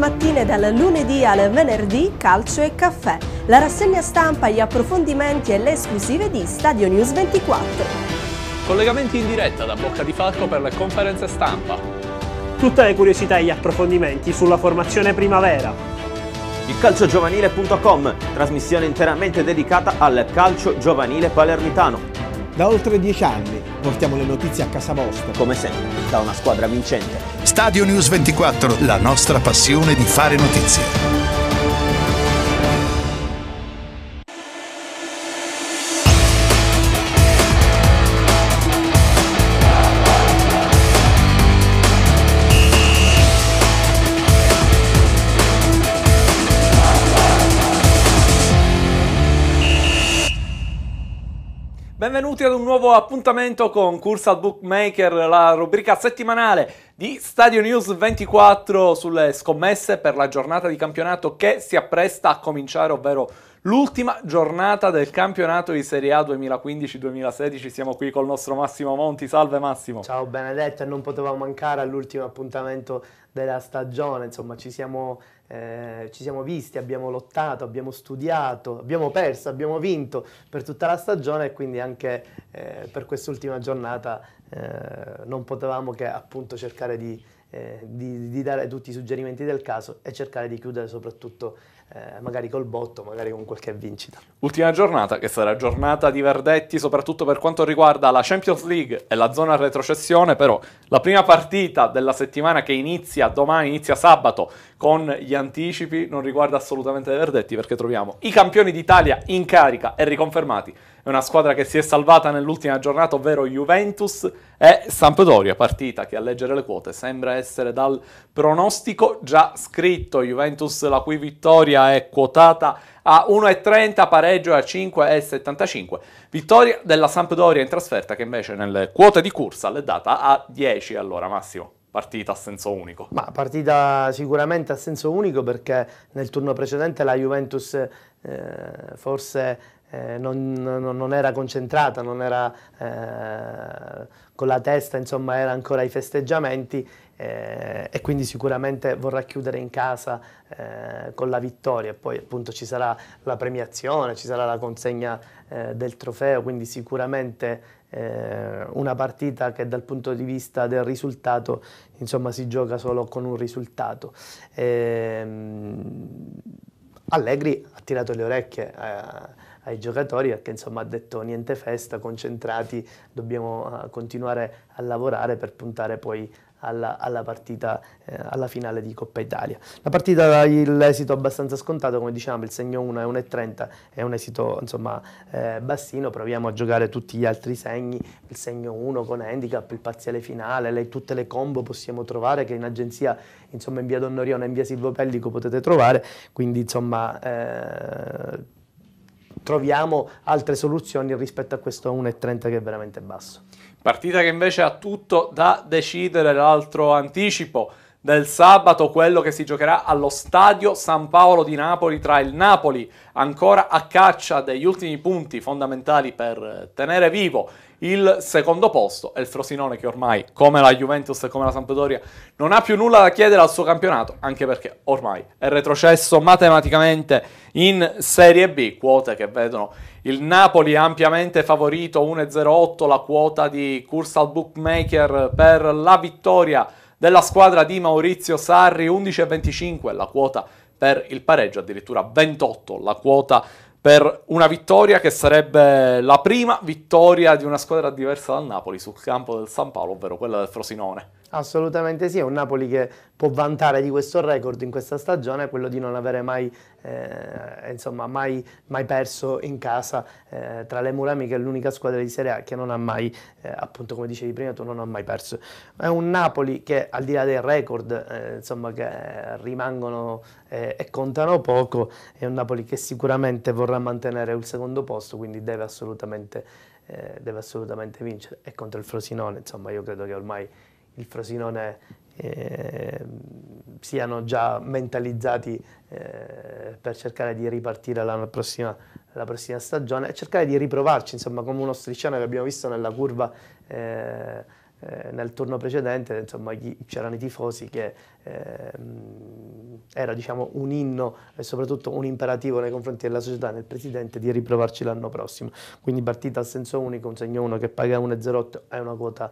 mattine dal lunedì al venerdì Calcio e Caffè, la rassegna stampa, gli approfondimenti e le esclusive di Stadio News 24. Collegamenti in diretta da Bocca di Falco per le conferenze stampa. Tutte le curiosità e gli approfondimenti sulla formazione primavera. Il calciogiovanile.com, trasmissione interamente dedicata al calcio giovanile palermitano. Da oltre dieci anni Portiamo le notizie a casa vostra. Come sempre, da una squadra vincente. Stadio News 24, la nostra passione di fare notizie. Benvenuti ad un nuovo appuntamento con Cursa al Bookmaker, la rubrica settimanale di Stadio News 24 sulle scommesse per la giornata di campionato che si appresta a cominciare, ovvero l'ultima giornata del campionato di Serie A 2015-2016. Siamo qui col nostro Massimo Monti. Salve Massimo. Ciao Benedetta, non potevamo mancare all'ultimo appuntamento della stagione, insomma, ci siamo eh, ci siamo visti, abbiamo lottato, abbiamo studiato, abbiamo perso, abbiamo vinto per tutta la stagione e quindi anche eh, per quest'ultima giornata eh, non potevamo che appunto cercare di, eh, di, di dare tutti i suggerimenti del caso e cercare di chiudere soprattutto eh, magari col botto, magari con qualche vincita. Ultima giornata che sarà giornata di verdetti soprattutto per quanto riguarda la Champions League e la zona retrocessione, però la prima partita della settimana che inizia domani, inizia sabato con gli anticipi non riguarda assolutamente i verdetti perché troviamo i campioni d'Italia in carica e riconfermati è una squadra che si è salvata nell'ultima giornata, ovvero Juventus e Sampdoria, partita che a leggere le quote sembra essere dal pronostico già scritto. Juventus la cui vittoria è quotata a 1,30, pareggio a 5,75. Vittoria della Sampdoria in trasferta che invece nelle quote di Cursa è data a 10 allora Massimo partita a senso unico. Ma partita sicuramente a senso unico perché nel turno precedente la Juventus eh, forse eh, non, non, non, era concentrata, non era eh, con la testa, insomma era ancora ai festeggiamenti eh, e quindi sicuramente vorrà chiudere in casa eh, con la vittoria. Poi appunto ci sarà la premiazione, ci sarà la consegna eh, del trofeo, quindi sicuramente eh, una partita che dal punto di vista del risultato insomma si gioca solo con un risultato. Ehm, Allegri ha tirato le orecchie eh, ai giocatori perché insomma ha detto niente festa, concentrati, dobbiamo eh, continuare a lavorare per puntare poi alla, alla, partita, eh, alla finale di Coppa Italia. La partita ha l'esito abbastanza scontato, come diciamo il segno 1 è 1,30, è un esito insomma eh, bassino, proviamo a giocare tutti gli altri segni, il segno 1 con handicap, il parziale finale, le, tutte le combo possiamo trovare che in agenzia, insomma in via Donnorione e in via Silvo Pellico potete trovare, quindi insomma... Eh, troviamo altre soluzioni rispetto a questo 1,30 che è veramente basso. Partita che invece ha tutto da decidere, l'altro anticipo del sabato, quello che si giocherà allo stadio San Paolo di Napoli tra il Napoli, ancora a caccia degli ultimi punti fondamentali per tenere vivo il secondo posto e il Frosinone che ormai, come la Juventus e come la Sampdoria, non ha più nulla da chiedere al suo campionato, anche perché ormai è retrocesso matematicamente in Serie B, quote che vedono il Napoli ampiamente favorito 1,08 la quota di Cursal Bookmaker per la vittoria della squadra di Maurizio Sarri 11,25 la quota per il pareggio, addirittura 28 la quota per una vittoria che sarebbe la prima vittoria di una squadra diversa dal Napoli sul campo del San Paolo, ovvero quella del Frosinone. Assolutamente sì, è un Napoli che può vantare di questo record in questa stagione, quello di non avere mai, eh, insomma, mai, mai perso in casa eh, tra le mura amiche, è l'unica squadra di Serie A che non ha mai, eh, appunto come dicevi prima tu, non ha mai perso. È un Napoli che al di là dei record, eh, insomma, che eh, rimangono eh, e contano poco, è un Napoli che sicuramente vorrà mantenere il secondo posto, quindi deve assolutamente, deve assolutamente vincere. E contro il Frosinone, insomma, io credo che ormai il Frosinone eh, siano già mentalizzati eh, per cercare di ripartire la prossima, la prossima, stagione e cercare di riprovarci, insomma, come uno striscione che abbiamo visto nella curva eh, eh nel turno precedente, insomma, c'erano i tifosi che ehm, era diciamo, un inno e soprattutto un imperativo nei confronti della società, del presidente, di riprovarci l'anno prossimo. Quindi partita a senso unico, un segno 1 che paga 1,08 è una quota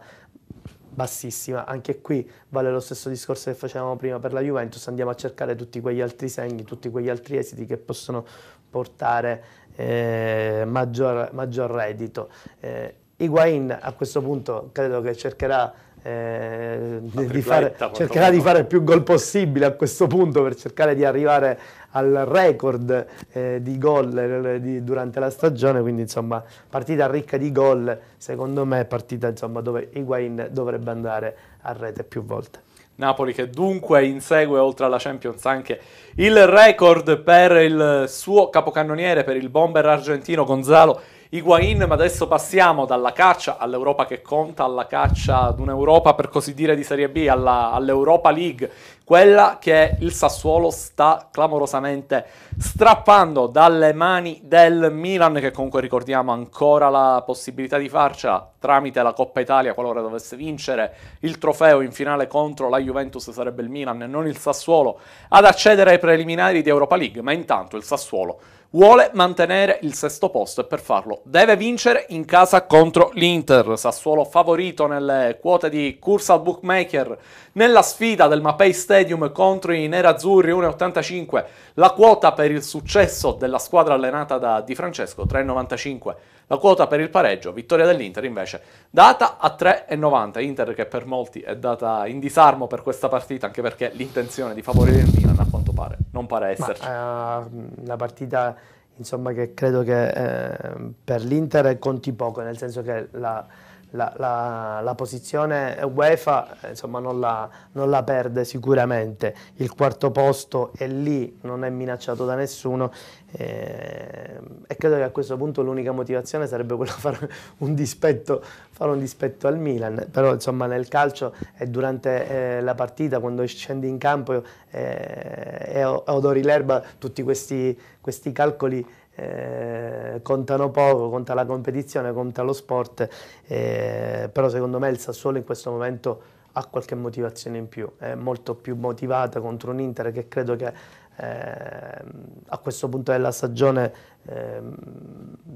bassissima. Anche qui vale lo stesso discorso che facevamo prima per la Juventus, andiamo a cercare tutti quegli altri segni, tutti quegli altri esiti che possono portare eh, maggior, maggior, reddito. Eh, Higuain a questo punto credo che cercherà eh, di fare, cercherà di fare il più gol possibile a questo punto per cercare di arrivare al record eh, di gol eh, di, durante la stagione, quindi insomma partita ricca di gol, secondo me partita insomma, dove Higuain dovrebbe andare a rete più volte. Napoli che dunque insegue oltre alla Champions anche il record per il suo capocannoniere, per il bomber argentino Gonzalo Higuain, ma adesso passiamo dalla caccia all'Europa che conta, alla caccia ad un'Europa per così dire di Serie B, alla, all'Europa League, quella che il Sassuolo sta clamorosamente strappando dalle mani del Milan, che comunque ricordiamo ancora la possibilità di farcela tramite la Coppa Italia, qualora dovesse vincere il trofeo in finale contro la Juventus sarebbe il Milan e non il Sassuolo, ad accedere ai preliminari di Europa League, ma intanto il Sassuolo vuole mantenere il sesto posto e per farlo deve vincere in casa contro l'Inter. Sassuolo favorito nelle quote di Cursa al Bookmaker nella sfida del Mapei Stadium contro i Nerazzurri 1,85. La quota per il successo della squadra allenata da Di Francesco 3,95. La quota per il pareggio, vittoria dell'Inter invece, data a 3,90. Inter che per molti è data in disarmo per questa partita, anche perché l'intenzione di favorire il Milan a quanto pare pare esserci. Ma, ehm, uh, una partita insomma, che credo che eh, per l'Inter conti poco, nel senso che la la, la, la, posizione UEFA insomma, non, la, non, la, perde sicuramente, il quarto posto è lì, non è minacciato da nessuno eh, e credo che a questo punto l'unica motivazione sarebbe quella di fare un dispetto, fare un dispetto al Milan, però insomma, nel calcio è durante eh, la partita quando scendi in campo eh, e odori l'erba tutti questi, questi calcoli eh, contano poco, conta la competizione, conta lo sport, eh, però secondo me il Sassuolo in questo momento ha qualche motivazione in più, è molto più motivata contro un Inter che credo che eh, a questo punto della stagione ehm,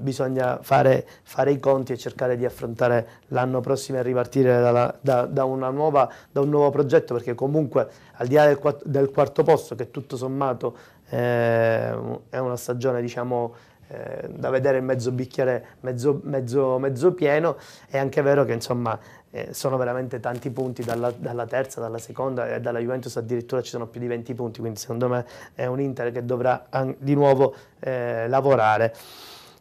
bisogna fare, fare, i conti e cercare di affrontare l'anno prossimo e ripartire dalla, da, da, nuova, da, un nuovo progetto perché comunque al di là del, del quarto posto che tutto sommato eh, è una stagione diciamo eh, da vedere mezzo bicchiere mezzo, mezzo, mezzo, pieno è anche vero che insomma eh, sono veramente tanti punti dalla, dalla, terza, dalla seconda e dalla Juventus addirittura ci sono più di 20 punti quindi secondo me è un Inter che dovrà di nuovo eh, lavorare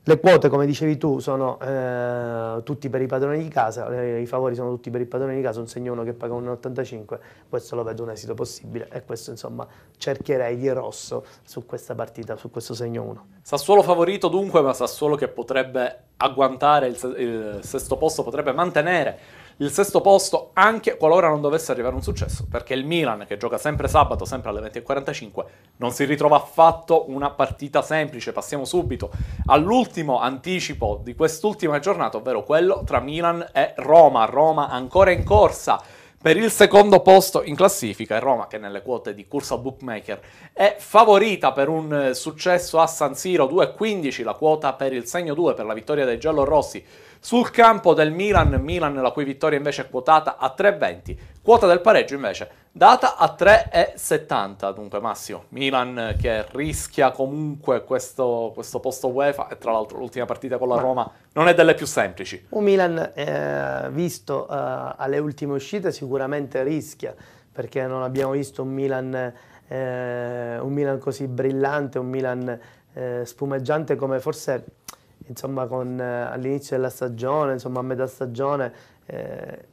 le quote, come dicevi tu, sono eh, tutti per i padroni di casa, i favori sono tutti per i padroni di casa, un segno uno che paga 1,85, questo lo vedo un esito possibile e questo insomma cercherei di rosso su questa partita, su questo segno 1. Sassuolo favorito dunque, ma Sassuolo che potrebbe agguantare il, il sesto posto, potrebbe mantenere il sesto posto anche qualora non dovesse arrivare un successo, perché il Milan, che gioca sempre sabato, sempre alle 20.45, non si ritrova affatto una partita semplice. Passiamo subito all'ultimo anticipo di quest'ultima giornata, ovvero quello tra Milan e Roma. Roma ancora in corsa per il secondo posto in classifica, e Roma, che nelle quote di Cursa Bookmaker è favorita per un eh, successo a San Siro 2-15, la quota per il segno 2 per la vittoria dei giallorossi sul campo del Milan, Milan la cui vittoria invece è quotata a 3,20, quota del pareggio invece data a 3,70. Dunque Massimo, Milan che rischia comunque questo, questo posto UEFA e tra l'altro l'ultima partita con la Roma non è delle più semplici. Un Milan eh, visto eh, alle ultime uscite sicuramente rischia perché non abbiamo visto un Milan, eh, un Milan così brillante, un Milan eh, spumeggiante come forse insomma, con, eh, all'inizio della stagione, insomma, a metà stagione, eh,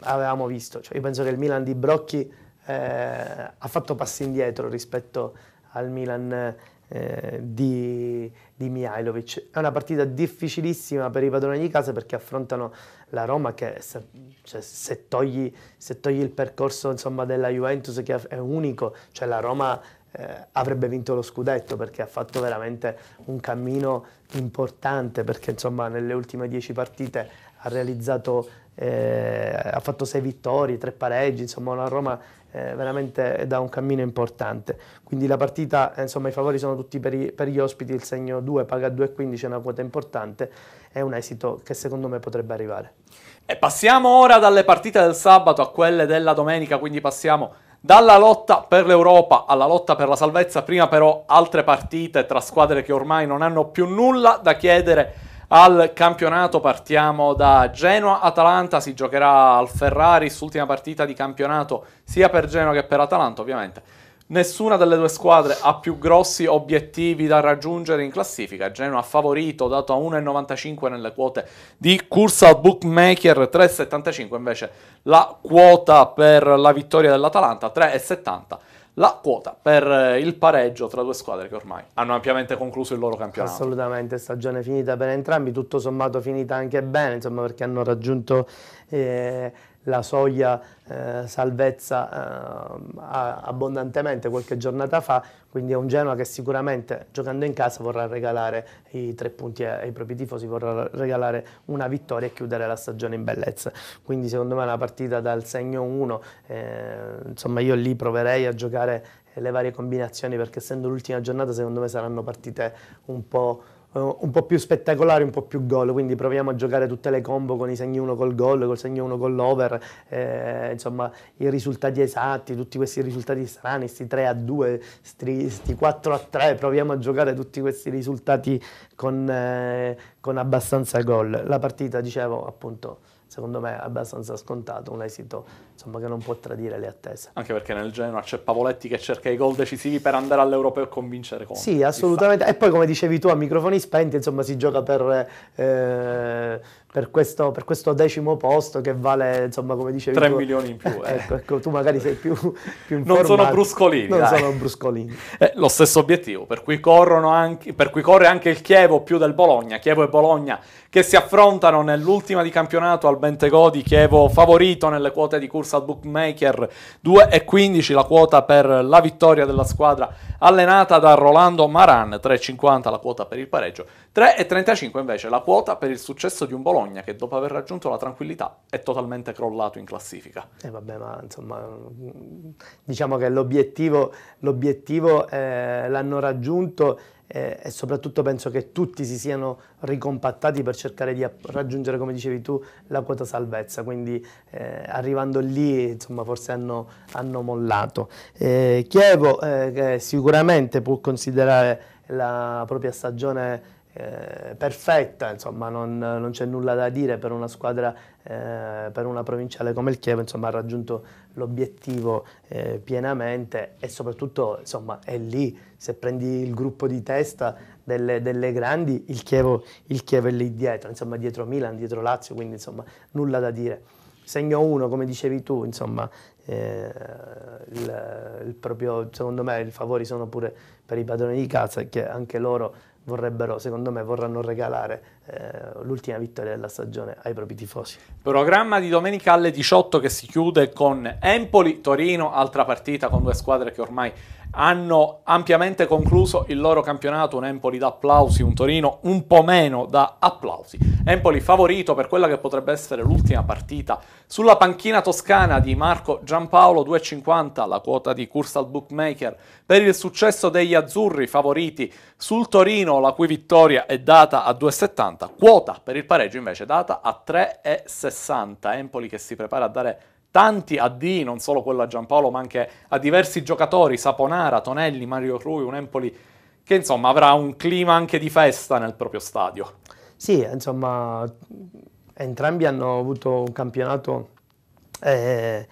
avevamo visto. Cioè, io penso che il Milan di Brocchi eh, ha fatto passi indietro rispetto al Milan eh, di, di Mihailovic. È una partita difficilissima per i padroni di casa perché affrontano la Roma che se, cioè, se, togli, se togli, il percorso insomma, della Juventus che è unico, cioè la Roma eh, avrebbe vinto lo scudetto perché ha fatto veramente un cammino importante perché insomma nelle ultime dieci partite ha realizzato, eh, ha fatto sei vittorie, tre pareggi, insomma la Roma eh, veramente da un cammino importante. Quindi la partita, eh, insomma i favori sono tutti per, i, per gli ospiti, il segno 2 paga 2,15 è una quota importante, è un esito che secondo me potrebbe arrivare. E passiamo ora dalle partite del sabato a quelle della domenica, quindi passiamo dalla lotta per l'Europa alla lotta per la salvezza, prima però altre partite tra squadre che ormai non hanno più nulla da chiedere al campionato. Partiamo da Genoa-Atalanta, si giocherà al Ferrari, l'ultima partita di campionato sia per Genoa che per Atalanta ovviamente. Nessuna delle due squadre ha più grossi obiettivi da raggiungere in classifica. Genoa favorito dato a 1,95 nelle quote di Cursa Bookmaker, 3,75 invece la quota per la vittoria dell'Atalanta, 3,70 la quota per eh, il pareggio tra due squadre che ormai hanno ampiamente concluso il loro campionato. Assolutamente, stagione finita per entrambi, tutto sommato finita anche bene, insomma perché hanno raggiunto... Eh la soglia eh, salvezza eh, abbondantemente qualche giornata fa, quindi è un Genoa che sicuramente giocando in casa vorrà regalare i tre punti ai propri tifosi, vorrà regalare una vittoria e chiudere la stagione in bellezza. Quindi secondo me è una partita dal segno 1, eh, insomma io lì proverei a giocare le varie combinazioni perché essendo l'ultima giornata secondo me saranno partite un po' uh, un po' più spettacolari, un po' più gol, quindi proviamo a giocare tutte le combo con i segni 1 col gol, col segno 1 con l'over, eh, insomma i risultati esatti, tutti questi risultati strani, sti 3 a 2, sti, 4 a 3, proviamo a giocare tutti questi risultati con, eh, con abbastanza gol. La partita, dicevo, appunto secondo me è abbastanza scontato, un esito insomma, che non può tradire le attese. Anche perché nel Genoa c'è Pavoletti che cerca i gol decisivi per andare all'Europeo e convincere Conte. Sì, assolutamente. E poi come dicevi tu a microfoni spenti, insomma, si gioca per... Eh, per questo, per questo, decimo posto che vale, insomma, come dicevi 3 tu, milioni in più. Eh. Ecco, ecco, tu magari sei più, più informato. Non sono bruscolini. Non dai. sono bruscolini. Eh, lo stesso obiettivo, per cui, anche, per cui, corre anche il Chievo più del Bologna. Chievo e Bologna che si affrontano nell'ultima di campionato al Bentegodi, Chievo favorito nelle quote di corsa al bookmaker 2,15 la quota per la vittoria della squadra allenata da Rolando Maran, 3,50 la quota per il pareggio, 3,35 invece la quota per il successo di un Bologna che dopo aver raggiunto la tranquillità è totalmente crollato in classifica. E eh vabbè, ma insomma, diciamo che l'obiettivo, l'obiettivo eh, l'hanno raggiunto eh, e soprattutto penso che tutti si siano ricompattati per cercare di raggiungere, come dicevi tu, la quota salvezza, quindi eh, arrivando lì insomma, forse hanno, hanno mollato. Eh, Chievo eh, sicuramente può considerare la propria stagione eh, perfetta, insomma, non, non c'è nulla da dire per una squadra, eh, per una provinciale come il Chievo, insomma, ha raggiunto l'obiettivo eh, pienamente e soprattutto insomma, è lì, se prendi il gruppo di testa delle, delle grandi, il Chievo, il Chievo, è lì dietro, insomma, dietro Milan, dietro Lazio, quindi insomma, nulla da dire. Segno uno, come dicevi tu, insomma, eh, il, il proprio, secondo me i favori sono pure per i padroni di casa, che anche loro vorrebbero, secondo me, vorranno regalare eh, l'ultima vittoria della stagione ai propri tifosi. Programma di domenica alle 18 che si chiude con Empoli-Torino, altra partita con due squadre che ormai hanno ampiamente concluso il loro campionato, un Empoli da applausi, un Torino un po' meno da applausi. Empoli favorito per quella che potrebbe essere l'ultima partita sulla panchina toscana di Marco Giampaolo 2,50 la quota di Cursal Bookmaker per il successo degli azzurri favoriti sul Torino la cui vittoria è data a 2,70, quota per il pareggio invece data a 3,60. Empoli che si prepara a dare tanti a non solo quello a Giampaolo, ma anche a diversi giocatori, Saponara, Tonelli, Mario Rui, un Empoli che insomma avrà un clima anche di festa nel proprio stadio. Sì, insomma, entrambi hanno avuto un campionato eh,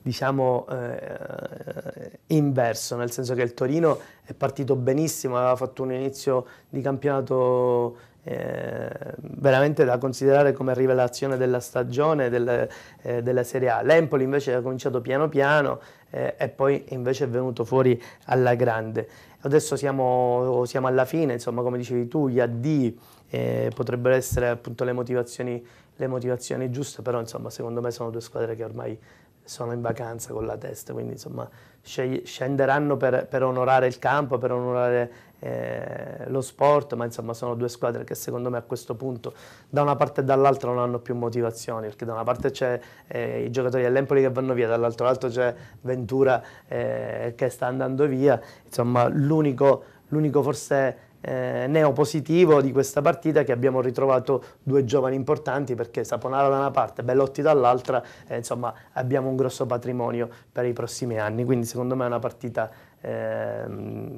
diciamo eh, inverso, nel senso che il Torino è partito benissimo, aveva fatto un inizio di campionato eh, veramente da considerare come rivelazione della stagione del, eh, della Serie A. L'Empoli invece ha cominciato piano piano eh, e poi invece è venuto fuori alla grande. Adesso siamo, siamo alla fine, insomma come dicevi tu, gli addii eh, potrebbero essere appunto le motivazioni, le motivazioni giuste, però insomma secondo me sono due squadre che ormai sono in vacanza con la testa, quindi insomma scenderanno per, per onorare il campo, per onorare eh, lo sport, ma insomma sono due squadre che secondo me a questo punto da una parte e dall'altra non hanno più motivazioni, perché da una parte c'è eh, i giocatori all'Empoli che vanno via, dall'altro lato c'è Ventura eh, che sta andando via, insomma l'unico, l'unico forse eh, neopositivo di questa partita che abbiamo ritrovato due giovani importanti perché Saponara da una parte, Bellotti dall'altra, eh, insomma abbiamo un grosso patrimonio per i prossimi anni, quindi secondo me è una partita eh,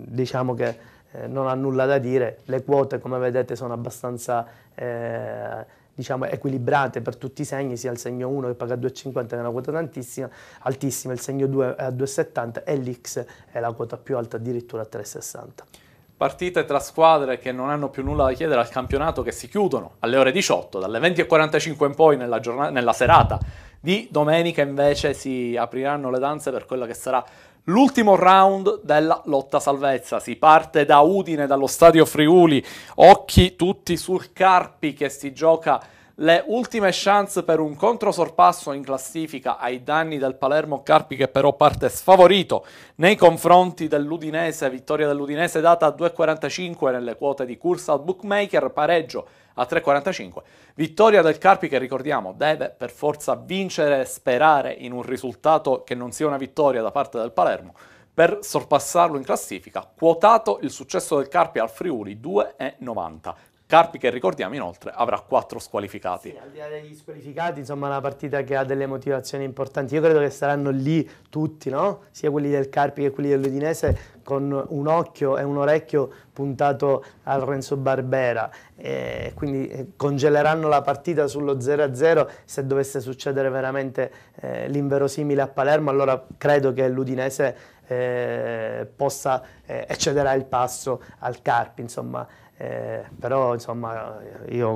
diciamo che eh, non ha nulla da dire, le quote come vedete sono abbastanza eh, diciamo, equilibrate per tutti i segni, sia il segno 1 che paga 2,50 è una quota tantissima, altissima, il segno 2 è a 2,70 e l'X è la quota più alta addirittura a 3,60 partite tra squadre che non hanno più nulla da chiedere al campionato che si chiudono alle ore 18, dalle 20.45 in poi nella, giornata, nella serata di domenica invece si apriranno le danze per quella che sarà L'ultimo round della lotta salvezza si parte da Udine, dallo stadio Friuli, occhi tutti sul Carpi che si gioca le ultime chance per un controsorpasso in classifica ai danni del Palermo Carpi che però parte sfavorito nei confronti dell'Udinese, vittoria dell'Udinese data a 2,45 nelle quote di corsa al bookmaker, pareggio a 3,45. Vittoria del Carpi che ricordiamo deve per forza vincere e sperare in un risultato che non sia una vittoria da parte del Palermo per sorpassarlo in classifica, quotato il successo del Carpi al Friuli 2,90. Carpi che ricordiamo inoltre avrà quattro squalificati. Sì, al di là degli squalificati, insomma, una partita che ha delle motivazioni importanti. Io credo che saranno lì tutti, no? Sia quelli del Carpi che quelli dell'Udinese con un occhio e un orecchio puntato al Renzo Barbera. E quindi eh, congeleranno la partita sullo 0-0 se dovesse succedere veramente eh, l'inverosimile a Palermo, allora credo che l'Udinese eh, possa eh, eccederà il passo al Carpi, insomma. Eh, però insomma io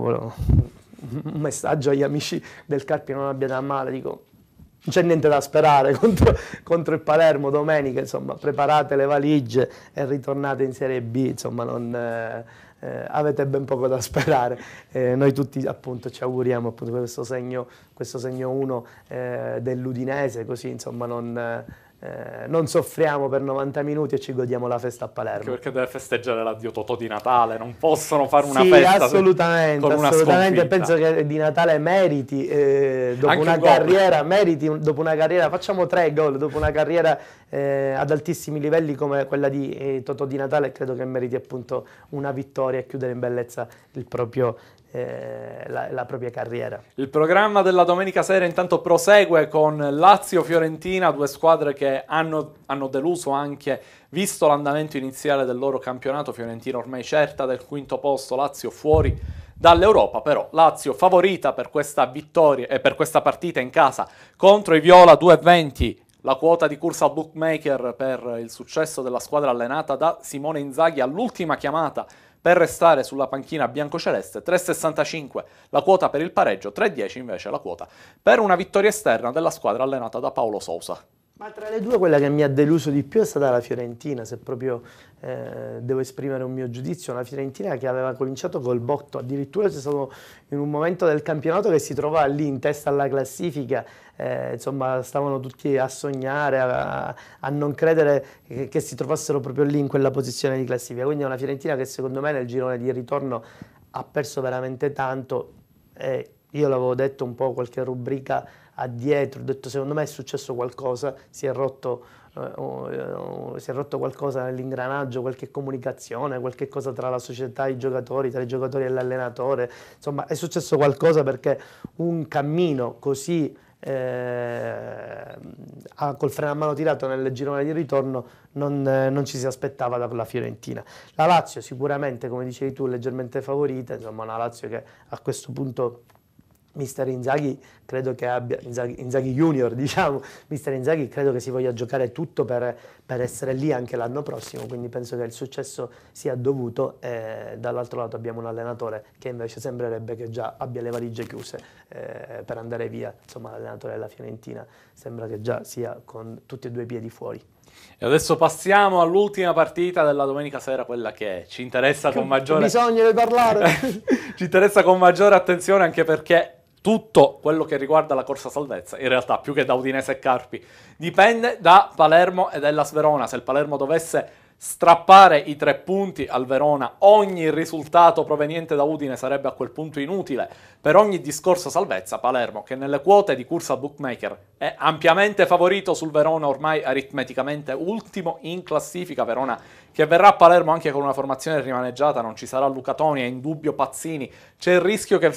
un messaggio agli amici del Carpi non abbiate a male, dico non c'è niente da sperare contro, contro, il Palermo domenica, insomma preparate le valigie e ritornate in Serie B, insomma non, eh, eh avete ben poco da sperare. Eh, noi tutti appunto ci auguriamo appunto, questo segno 1 questo segno eh, dell'Udinese, così insomma non eh, non soffriamo per 90 minuti e ci godiamo la festa a Palermo. Anche perché deve festeggiare l'addio Totò di Natale, non possono fare una sì, festa assolutamente, con assolutamente. Penso che di Natale meriti, eh, dopo Anche una un carriera, meriti dopo una carriera, facciamo tre gol, dopo una carriera eh, ad altissimi livelli come quella di eh, Totò di Natale, credo che meriti appunto una vittoria e chiudere in bellezza il proprio, eh, la, la, propria carriera. Il programma della domenica sera intanto prosegue con Lazio-Fiorentina, due squadre che hanno, hanno deluso anche visto l'andamento iniziale del loro campionato. Fiorentina ormai certa del quinto posto, Lazio fuori dall'Europa, però Lazio favorita per questa vittoria e eh, per questa partita in casa contro i Viola 2-20. La quota di corsa bookmaker per il successo della squadra allenata da Simone Inzaghi all'ultima chiamata per restare sulla panchina biancoceleste 3,65 la quota per il pareggio, 3,10 invece la quota per una vittoria esterna della squadra allenata da Paolo Sousa. Ma tra le due quella che mi ha deluso di più è stata la Fiorentina, se proprio eh, devo esprimere un mio giudizio, una Fiorentina che aveva cominciato col botto, addirittura c'è stato in un momento del campionato che si trova lì in testa alla classifica, eh, insomma stavano tutti a sognare, a, a non credere che, che si trovassero proprio lì in quella posizione di classifica, quindi è una Fiorentina che secondo me nel girone di ritorno ha perso veramente tanto, eh, io l'avevo detto un po' qualche rubrica addietro, ho detto secondo me è successo qualcosa, si è rotto, eh, oh, eh oh, si è rotto qualcosa nell'ingranaggio, qualche comunicazione, qualche cosa tra la società e i giocatori, tra i giocatori e l'allenatore, insomma è successo qualcosa perché un cammino così eh, col freno a mano tirato nel girone di ritorno non, eh, non, ci si aspettava dalla Fiorentina. La Lazio sicuramente, come dicevi tu, leggermente favorita, insomma una Lazio che a questo punto Mister Inzaghi credo che abbia, Inzaghi, Inzaghi Junior diciamo, Mister Inzaghi credo che si voglia giocare tutto per, per, essere lì anche l'anno prossimo, quindi penso che il successo sia dovuto e eh, dall'altro lato abbiamo un allenatore che invece sembrerebbe che già abbia le valigie chiuse eh, per andare via, insomma l'allenatore della Fiorentina sembra che già sia con tutti e due i piedi fuori. E adesso passiamo all'ultima partita della domenica sera, quella che ci interessa con maggiore... Bisogna parlare! ci interessa con maggiore attenzione anche perché tutto quello che riguarda la corsa salvezza, in realtà più che da Udinese e Carpi, dipende da Palermo e della Sverona. Se il Palermo dovesse strappare i tre punti al Verona, ogni risultato proveniente da Udine sarebbe a quel punto inutile. Per ogni discorso salvezza, Palermo, che nelle quote di corsa bookmaker è ampiamente favorito sul Verona, ormai aritmeticamente ultimo in classifica, Verona che verrà a Palermo anche con una formazione rimaneggiata, non ci sarà Luca Toni, è in dubbio Pazzini, c'è il rischio che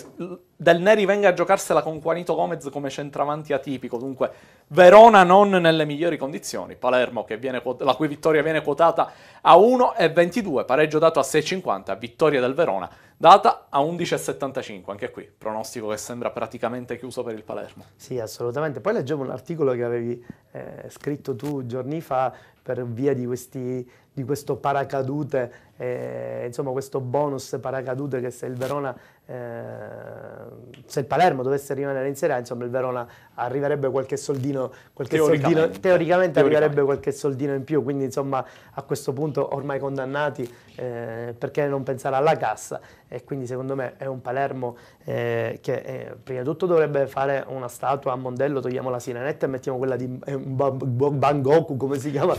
Del Neri venga a giocarsela con Juanito Gomez come centravanti atipico, dunque Verona non nelle migliori condizioni, Palermo viene, la cui vittoria viene quotata a 1,22, pareggio dato a 6,50, vittoria del Verona data a 11,75, anche qui, pronostico che sembra praticamente chiuso per il Palermo. Sì, assolutamente. Poi leggevo un articolo che avevi eh, scritto tu giorni fa per via di, questi, di questo paracadute, eh, insomma questo bonus paracadute che se il Verona, eh, se il Palermo dovesse rimanere in Serie A, insomma il Verona arriverebbe qualche soldino, qualche teoricamente, soldino teoricamente, teoricamente, arriverebbe qualche soldino in più, quindi insomma a questo punto ormai condannati, eh, perché non pensare alla cassa? e quindi secondo me è un Palermo eh, che eh, prima di tutto dovrebbe fare una statua a Mondello, togliamo la sirenetta e mettiamo quella di eh, Bangoku, come si chiama?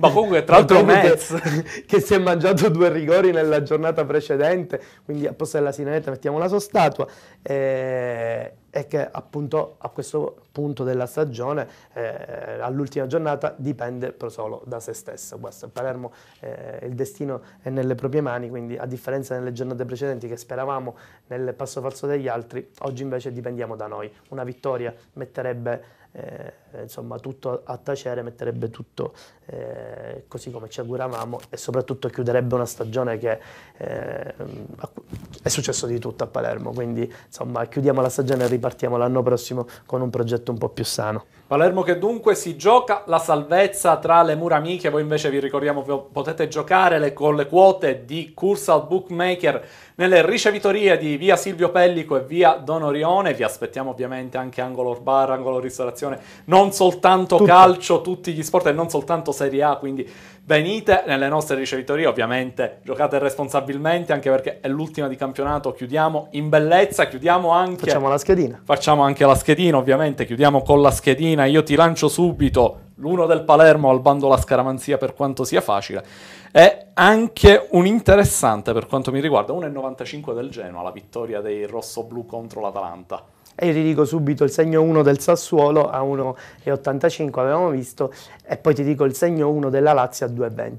Ma comunque tra l'altro Metz. Che, che si è mangiato due rigori nella giornata precedente, quindi a posto della sirenetta mettiamo la sua statua. Eh, è che appunto a questo punto della stagione, eh, all'ultima giornata, dipende però solo da se stesso. Questo Palermo, eh, il destino è nelle proprie mani, quindi a differenza delle giornate precedenti che speravamo nel passo falso degli altri, oggi invece dipendiamo da noi. Una vittoria metterebbe eh, insomma, tutto a tacere, metterebbe tutto eh, così come ci auguravamo e soprattutto chiuderebbe una stagione che eh, è successo di tutto a Palermo, quindi insomma, chiudiamo la stagione e ripartiamo l'anno prossimo con un progetto un po' più sano. Palermo che dunque si gioca la salvezza tra le mura amiche, voi invece vi ricordiamo potete giocare le, con le quote di Cursa Bookmaker nelle ricevitorie di via Silvio Pellico e via Don Orione, vi aspettiamo ovviamente anche angolo bar, angolo ristorazione, non soltanto Tutto. calcio, tutti gli sport e non soltanto Serie A, quindi venite nelle nostre ricevitorie, ovviamente giocate responsabilmente anche perché è l'ultima di campionato, chiudiamo in bellezza, chiudiamo anche... Facciamo la schedina. Facciamo anche la schedina, ovviamente, chiudiamo con la schedina, io ti lancio subito l'uno del Palermo al bando la scaramanzia per quanto sia facile. È anche un interessante per quanto mi riguarda, 1,95 del Genoa, la vittoria dei rossoblù contro l'Atalanta e io ti dico subito il segno 1 del Sassuolo a 1,85 avevamo visto e poi ti dico il segno 1 della Lazio a 2,20.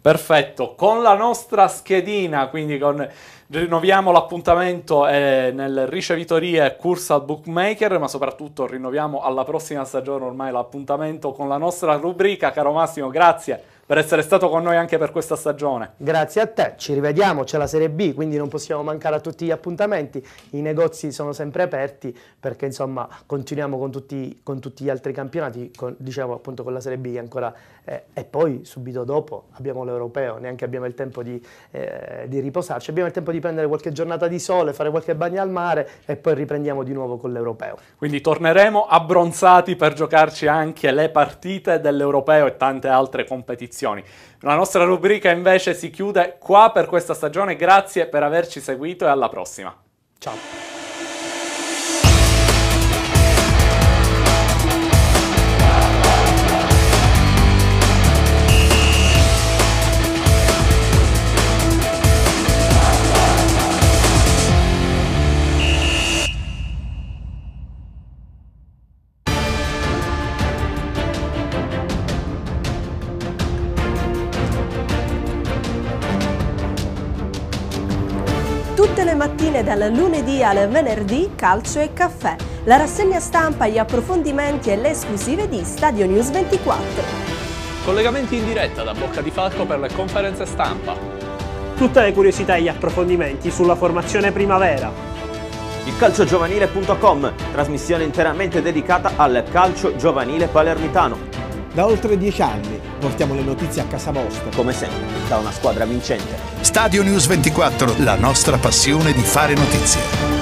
Perfetto, con la nostra schedina, quindi con rinnoviamo l'appuntamento eh, nel e Cursa Bookmaker, ma soprattutto rinnoviamo alla prossima stagione ormai l'appuntamento con la nostra rubrica. Caro Massimo, grazie per essere stato con noi anche per questa stagione. Grazie a te, ci rivediamo, c'è la Serie B, quindi non possiamo mancare a tutti gli appuntamenti, i negozi sono sempre aperti perché insomma continuiamo con tutti, con tutti gli altri campionati, con, diciamo appunto con la Serie B che ancora eh, e poi subito dopo abbiamo l'Europeo, neanche abbiamo il tempo di, eh, di riposarci, abbiamo il tempo di prendere qualche giornata di sole, fare qualche bagno al mare e poi riprendiamo di nuovo con l'Europeo. Quindi torneremo abbronzati per giocarci anche le partite dell'Europeo e tante altre competizioni iscrizioni. La nostra rubrica invece si chiude qua per questa stagione, grazie per averci seguito e alla prossima. Ciao! Tutte le mattine dal lunedì al venerdì calcio e caffè, la rassegna stampa, gli approfondimenti e le esclusive di Stadio News 24. Collegamenti in diretta da Bocca di Falco per le conferenze stampa. Tutte le curiosità e gli approfondimenti sulla formazione primavera. Il calciogiovanile.com, trasmissione interamente dedicata al calcio giovanile palermitano. Da oltre dieci anni portiamo le notizie a casa vostra. Come sempre, da una squadra vincente. Stadio News 24, la nostra passione di fare notizie.